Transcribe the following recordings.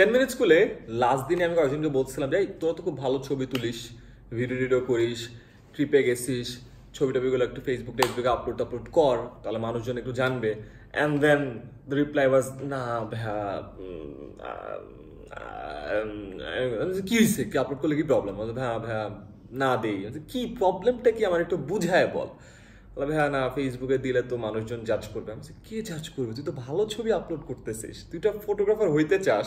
Ten minute স্কুলে last দিনে আমি কয়েকজনকে বলছিলাম যে তোরা তো খুব ভালো ছবি তুলিস ভিডিও টিডিও করিস ট্রিপে গেছিস ছবি টবিগুলো একটু ফেসবুক টেসবুকে আপলোড আপলোড কর তাহলে মানুষজন একটু জানবে and then the reply was না ভ্যা কি হয়েছে কি আপলোড করলে কি প্রবলেম ভ্যা ভ্যা না দেই কি প্রবলেমটা কি আমার একটু বুঝায় বল বলে হ্যাঁ না ফেসবুকে দিলে তো মানুষজন জাজ করবে আমি কে জাজ করবে তুই তো ভালো ছবি আপলোড করতেছিস তুই তো ফটোগ্রাফার হইতে চাস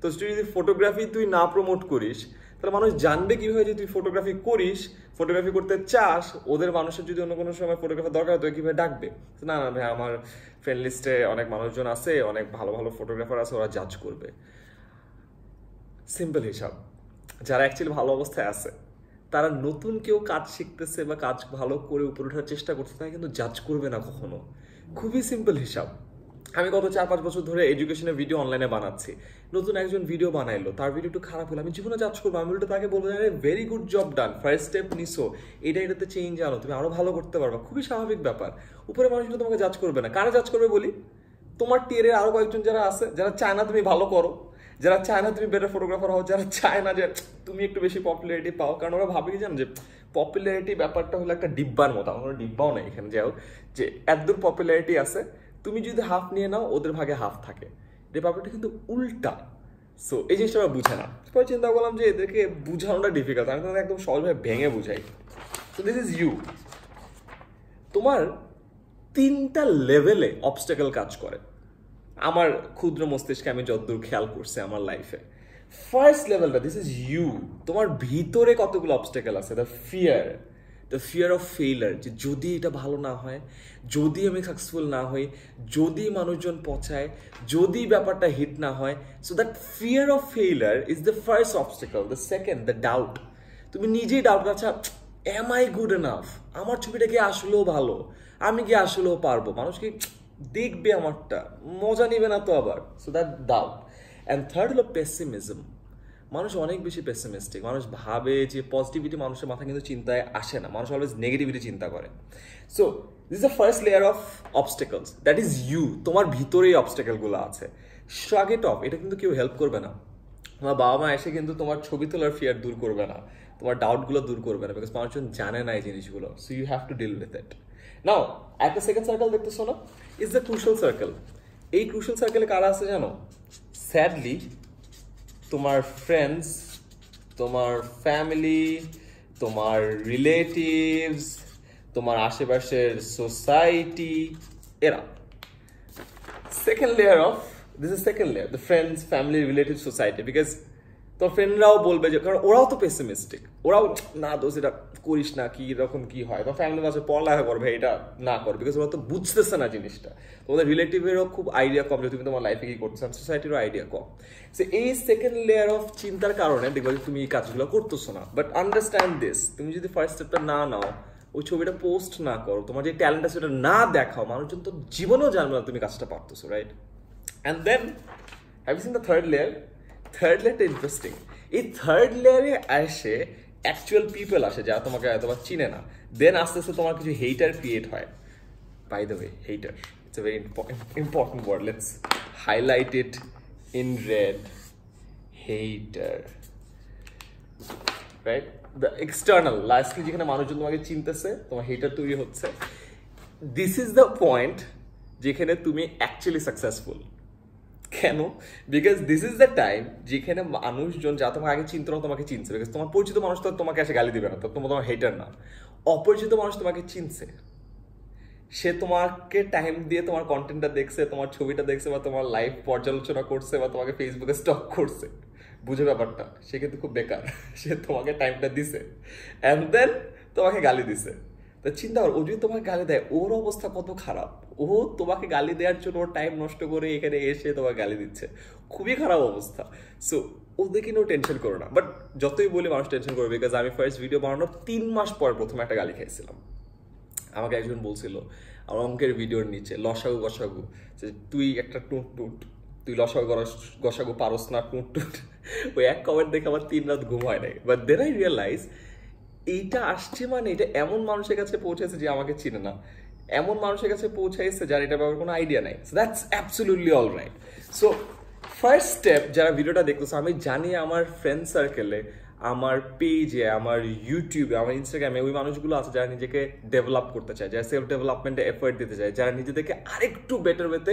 তো তুই যদি ফটোগ্রাফি তুই না প্রমোট করিস তাহলে মানুষ জানবে কীভাবে যে তুই ফটোগ্রাফি করিস ফটোগ্রাফি করতে চাস ওদের মানুষের যদি অন্য কোনো সময় ফটোগ্রাফার দরকার হয় তো কীভাবে ডাকবে না না ভাই আমার ফ্রেন্ড লিস্টে অনেক মানুষজন আছে অনেক ভালো ভালো ফটোগ্রাফার আছে ওরা জাজ করবে সিম্পল হিসাব যারা অ্যাকচুয়ালি ভালো অবস্থায় আছে তারা নতুন কেউ কাজ শিখতেছে বা কাজ ভালো করে উপরে ওঠার চেষ্টা করছে তারা কিন্তু জাজ করবে না কখনো খুবই সিম্পল হিসাব আমি গত চার পাঁচ বছর ধরে এডুকেশনের ভিডিও অনলাইনে বানাচ্ছি নতুন একজন ভিডিও বানাইলো তার ভিডিও একটু খারাপ হলো আমি জীবনে জাজ করবো আমি উল্টো তাকে বলবো যে very good job done first step নিসো এটা এটাতে চেঞ্জ আনো তুমি আরও ভালো করতে পারবা খুবই স্বাভাবিক ব্যাপার উপরে মানুষ তোমাকে জাজ করবে না কারা জাজ করবে বলি তোমার টিয়ারের আরও কয়েকজন যারা আছে যারা চায় না তুমি ভালো করো যারা চায় না তুমি বেটার ফটোগ্রাফার হও যারা চায় না যে তুমি একটু বেশি পপুলারিটি পাও কারণ ওরা ভাবে কি জানো যে পপুলারিটি ব্যাপারটা হলো একটা ডিব্বার মতো আমার ডিব্বাও নেই এখানে যাই হোক যে এতদূর পপুলারিটি আছে তুমি যদি হাফ নিয়ে নাও ওদের ভাগে হাফ থাকে এই ব্যাপারটা কিন্তু উল্টা সো এই জিনিসটা আমরা বুঝে না পরে চিন্তা করলাম যে এদেরকে বোঝানোটা ডিফিকাল্ট আমি তোমাকে একদম সহজভাবে ভেঙে বুঝাই সো দিস ইজ ইউ তোমার তিনটা লেভেলে অবস্টেকল কাজ করে আমার ক্ষুদ্র মস্তিষ্কে আমি যতদূর খেয়াল করছি আমার লাইফে ফার্স্ট লেভেলটা দিস ইজ ইউ তোমার ভিতরে কতগুলো অবস্টেকেল আছে the fear the fear of failure যে যদি এটা ভালো না হয় যদি আমি সাকসেসফুল না হই যদি মানুষজন পচায় যদি ব্যাপারটা হিট না হয় so that fear of failure is the first obstacle the second the doubt তুমি নিজেই ডাউট আচ্ছা এম আই গুড এনাফ আমার ছবিটা কি আসলেও ভালো আমি কি আসলেও পারবো মানুষ কি দেখবে আমারটা মজা নিবে না তো আবার so that doubt and third হলো পেসিমিজম মানুষ অনেক বেশি পেসিমিস্টিক মানুষ ভাবে যে পজিটিভিটি মানুষের মাথা কিন্তু চিন্তায় আসে না মানুষ অলওয়েজ নেগেটিভিটি চিন্তা করে so this the first layer of obstacles that is you তোমার ভিতরে এই অবস্টেকলগুলো আছে স্ট্রাগেট অফ এটা কিন্তু কেউ হেল্প করবে না আমার বাবা মা এসে কিন্তু তোমার ছবি তোলার ফিয়ার দূর করবে না তোমার ডাউটগুলো দূর করবে না বিকজ মানুষজন জানে না এই জিনিসগুলো so you have to deal with it now একটা সেকেন্ড সার্কেল দেখতেছো না ইজ দ্য ক্রুশাল সার্কেল এই ক্রুশাল সার্কেলে কারা আছে জানো স্যাডলি তোমার ফ্রেন্ডস তোমার ফ্যামিলি তোমার রিলেটিভস তোমার আশেপাশের সোসাইটি এরা second layer of this is second layer the friends family relative society because তোমার ফ্রেন্ডরাও বলবে যে কারণ ওরাও তো পেসিমিস্টিক ওরাও না দোষ এটা করিস না কি এরকম কি হয় বা ফ্যামিলি মাসে পড়ালেখা করবে এটা না করবে বিকজ ওরা তো বুঝতেছে না জিনিসটা তোমাদের রিলেটিভেরও খুব আইডিয়া কম যে তুমি তোমার লাইফে কি করছো সোসাইটিরও আইডিয়া কম সে এই সেকেন্ড লেয়ার অফ চিন্তার কারণে দেখবা তুমি এই কাজগুলো করতেছো না বাট আন্ডারস্ট্যান্ড দিস তুমি যদি ফার্স্ট স্টেপটা না নাও ওই ছবিটা পোস্ট না করো তোমার যে ট্যালেন্ট আছে সেটা না দেখাও মানুষজন তো জীবনেও জানবে না তুমি কাজটা পারতেছো right and then have you seen the third layer third লেয়ারটা ইন্টারেস্টিং এই থার্ড লেয়ারে আসে অ্যাকচুয়াল পিপল আসে যারা তোমাকে হয়তো বা চিনে না দেন আস্তে আস্তে তোমার কিছু হেইটার ক্রিয়েট হয় by the way hater it's a very important word let's highlight it in red hater right the external lastly যেখানে মানুষজন তোমাকে চিনতেছে তোমার হেটার তৈরি হচ্ছে দিস ইজ দ্য পয়েন্ট যেখানে তুমি অ্যাকচুয়ালি সাকসেসফুল কেন because this is the time যেখানে মানুষজন যা তোমাকে আগে চিনতো না তোমাকে চিনছে বিকজ তোমার পরিচিত মানুষ তো তোমাকে এসে গালি দিবে না তো তোমার তোমার হেটার না অপরিচিত মানুষ তোমাকে চিনছে সে তোমাকে টাইম দিয়ে তোমার কন্টেন্টটা দেখছে তোমার ছবিটা দেখছে বা তোমার লাইভ পর্যালোচনা করছে বা তোমাকে ফেসবুকে স্টক করছে বুঝে ব্যাপারটা সে কিন্তু খুব বেকার সে তোমাকে টাইমটা দিছে অ্যান্ড দেন তোমাকে গালি দিছে তা চিন্তা কর ও যদি তোমাকে গালি দেয় ওর অবস্থা কত খারাপ ও তোমাকে গালি দেওয়ার জন্য ওর টাইম নষ্ট করে এখানে এসে তোমাকে গালি দিচ্ছে খুবই খারাপ অবস্থা সো ওদেরকে নিয়েও টেনশন করো না বাট যতই বলি মানুষ টেনশন করবে বিকজ আমি ফার্স্ট ভিডিও বানানোর তিন মাস পর প্রথম একটা গালি খেয়েছিলাম আমাকে একজন বলছিল আমার অঙ্কের ভিডিওর নিচে লসাগু গসাগু যে তুই একটা টুট টুট তুই লসাগু গসাগু পারস না টুট টুট ওই এক কমেন্ট দেখে আমার তিন রাত ঘুম হয় নাই বাট দেন আই রিয়েলাইজ এইটা আসছে মানে এটা এমন মানুষের কাছে পৌঁছেছে যে আমাকে চিনে না এমন মানুষের কাছে পৌঁছাইছে যার এটা ব্যাপারে কোনো আইডিয়া নাই so that's absolutely all right so first step যারা ভিডিওটা দেখতেছো আমি জানি আমার ফ্রেন্ড সার্কেলে আমার পেজে আমার ইউটিউবে আমার ইনস্টাগ্রামে ওই মানুষগুলো আছে যারা নিজেকে ডেভেলপ করতে চায় যারা সেলফ ডেভেলপমেন্টে এফার্ট দিতে চায় যারা নিজেদেরকে আরেকটু বেটার ওয়েতে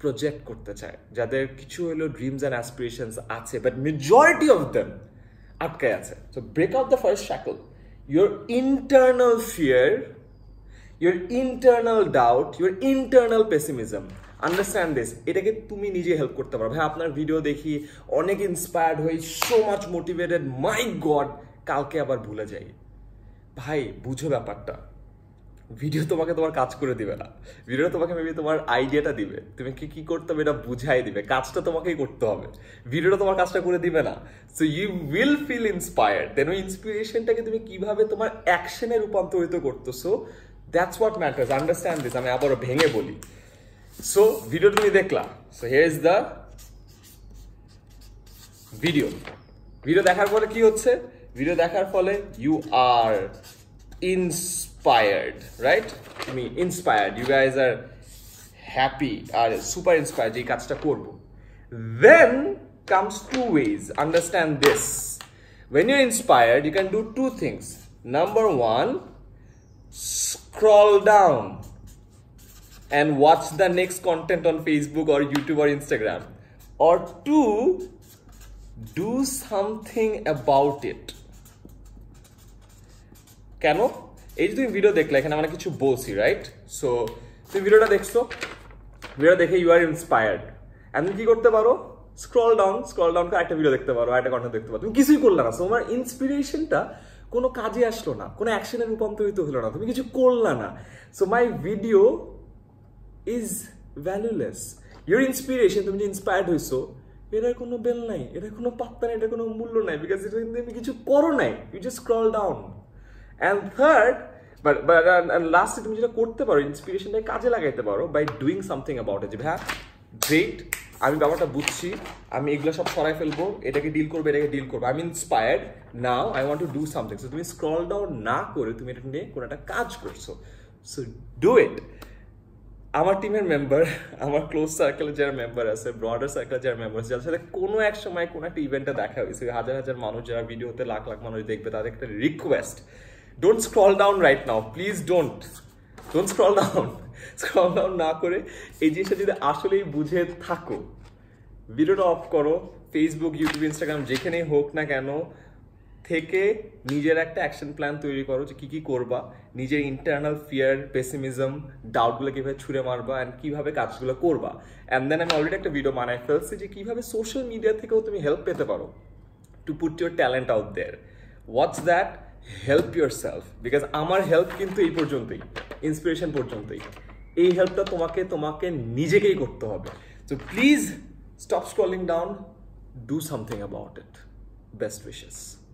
প্রজেক্ট করতে চায় যাদের কিছু হলো ড্রিমস অ্যান্ড অ্যাসপিরেশনস আছে বাট মেজরিটি অফ দেম আটকে আছে so break out the first shackle your internal fear your internal doubt your internal pessimism understand this এটাকে তুমি নিজে হেল্প করতে পারো ভাই আপনার ভিডিও দেখি অনেক ইন্সপায়ার্ড হই so much motivated my God কালকে আবার ভুলে যাই ভাই বুঝো ব্যাপারটা ভিডিও তোমাকে তোমার কাজ করে দিবে না ভিডিও তোমাকে মেবি তোমার আইডিয়াটা দিবে তুমি কি কি করতে হবে এটা বুঝাই দিবে কাজটা তোমাকেই করতে হবে ভিডিওটা তোমার কাজটা করে দিবে না so you will feel inspired then ওই ইন্সপিরেশনটাকে তুমি কিভাবে তোমার অ্যাকশনে রূপান্তরিত করতেছো that's what matters understand this আমি আবারও ভেঙে বলি সো ভিডিও তুমি দেখলা so here is the video video দেখার ফলে কি হচ্ছে ভিডিও দেখার ফলে ইউ আর ইন্স inspired, right? I mean, inspired. You guys are happy, are super inspired. Jei kachta Then comes two ways. Understand this. When you're inspired, you can do two things. Number one, scroll down and watch the next content on Facebook or YouTube or Instagram. Or two, do something about it. কেন এই যে তুমি video দেখলে এখানে আমরা কিছু বলছি right so তুমি ভিডিওটা দেখছো ভিডিও দেখে ইউ আর ইন্সপায়ার্ড অ্যান্ড কি কী করতে পারো স্ক্রল ডাউন স্ক্রল ডাউন করে একটা ভিডিও দেখতে পারো একটা কন্টেন্ট দেখতে পারো তুমি কিছুই করলে না তোমার ইন্সপিরেশনটা কোনো কাজে আসলো না কোনো অ্যাকশনে রূপান্তরিত হলো না তুমি কিছু করলে না so my video is valueless your inspiration তুমি যে ইন্সপায়ার্ড হয়েছো এটার কোনো বেল নাই এটার কোনো পাত্তা নাই এটার কোনো মূল্য নাই বিকজ এটা তুমি কিছু করো নাই you just scroll down and third but but and লাস্টে তুমি যেটা করতে পারো ইন্সপিরেশনটাকে কাজে লাগাইতে পারো by doing something about it হ্যাঁ গ্রেট আমি ব্যাপারটা বুঝছি আমি এগুলো সব সরাই ফেলবো এটাকে ডিল করবো এটাকে ডিল করবো আমি inspired now I want to do something so তুমি স্ক্রল ডাউন না করে তুমি এটা নিয়ে কোনো একটা কাজ করছো সো ডু ইট আমার টিমের মেম্বার আমার ক্লোজ সার্কেলে যারা মেম্বার আছে ব্রডার সার্কেলে যারা মেম্বার আছে যাদের সাথে কোনো এক সময় কোনো একটা ইভেন্টে দেখা হয়েছে হাজার হাজার মানুষ যারা ভিডিওতে লাখ লাখ মানুষ দেখবে তাদের একটা request don't scroll down right now please don't don't scroll down scroll down না করে এই জিনিসটা যদি আসলেই বুঝে থাকো ভিডিওটা অফ করো ফেসবুক ইউটিউব ইনস্টাগ্রাম যেখানেই হোক না কেন থেকে নিজের একটা অ্যাকশন প্ল্যান তৈরি করো যে কী কী করবা নিজের ইন্টারনাল ফিয়ার পেসিমিজম ডাউটগুলো কীভাবে ছুঁড়ে মারবা অ্যান্ড কীভাবে কাজগুলো করবা অ্যান্ড দেন আমি অলরেডি একটা ভিডিও বানায় ফেলছি যে কীভাবে সোশ্যাল মিডিয়া থেকেও তুমি হেল্প পেতে পারো to put your talent out there what's that help yourself because আমার হেল্প কিন্তু এই পর্যন্তই ইন্সপিরেশন পর্যন্তই এই হেল্পটা তোমাকে তোমাকে নিজেকেই করতে হবে তো please stop scrolling down do something about it best wishes